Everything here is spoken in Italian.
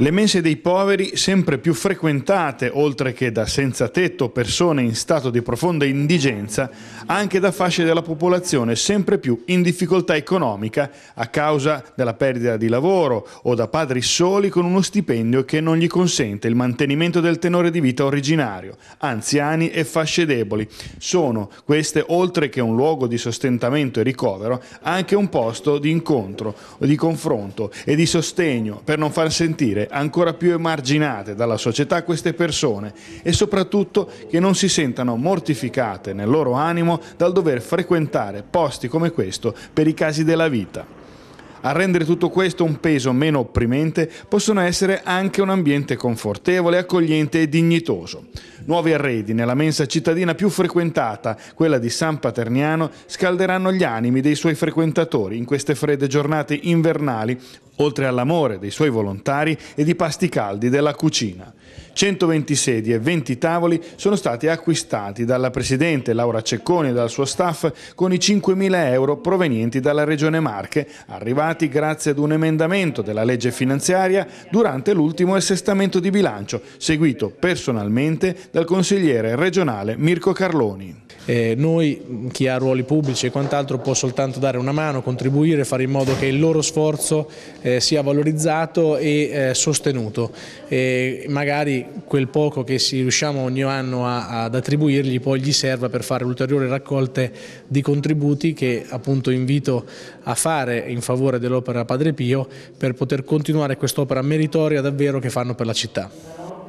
Le mense dei poveri, sempre più frequentate, oltre che da senza tetto persone in stato di profonda indigenza, anche da fasce della popolazione sempre più in difficoltà economica a causa della perdita di lavoro o da padri soli con uno stipendio che non gli consente il mantenimento del tenore di vita originario. Anziani e fasce deboli sono queste, oltre che un luogo di sostentamento e ricovero, anche un posto di incontro, di confronto e di sostegno per non far sentire ancora più emarginate dalla società queste persone e soprattutto che non si sentano mortificate nel loro animo dal dover frequentare posti come questo per i casi della vita. A rendere tutto questo un peso meno opprimente possono essere anche un ambiente confortevole, accogliente e dignitoso. Nuovi arredi nella mensa cittadina più frequentata, quella di San Paterniano, scalderanno gli animi dei suoi frequentatori in queste fredde giornate invernali oltre all'amore dei suoi volontari e di pasti caldi della cucina. 120 sedie e 20 tavoli sono stati acquistati dalla Presidente Laura Cecconi e dal suo staff con i 5.000 euro provenienti dalla Regione Marche, arrivati grazie ad un emendamento della legge finanziaria durante l'ultimo assestamento di bilancio, seguito personalmente dal consigliere regionale Mirko Carloni. Eh, noi, chi ha ruoli pubblici e quant'altro, può soltanto dare una mano, contribuire, fare in modo che il loro sforzo eh, eh, sia valorizzato e eh, sostenuto e magari quel poco che si riusciamo ogni anno a, ad attribuirgli poi gli serva per fare ulteriori raccolte di contributi che appunto invito a fare in favore dell'opera Padre Pio per poter continuare quest'opera meritoria davvero che fanno per la città.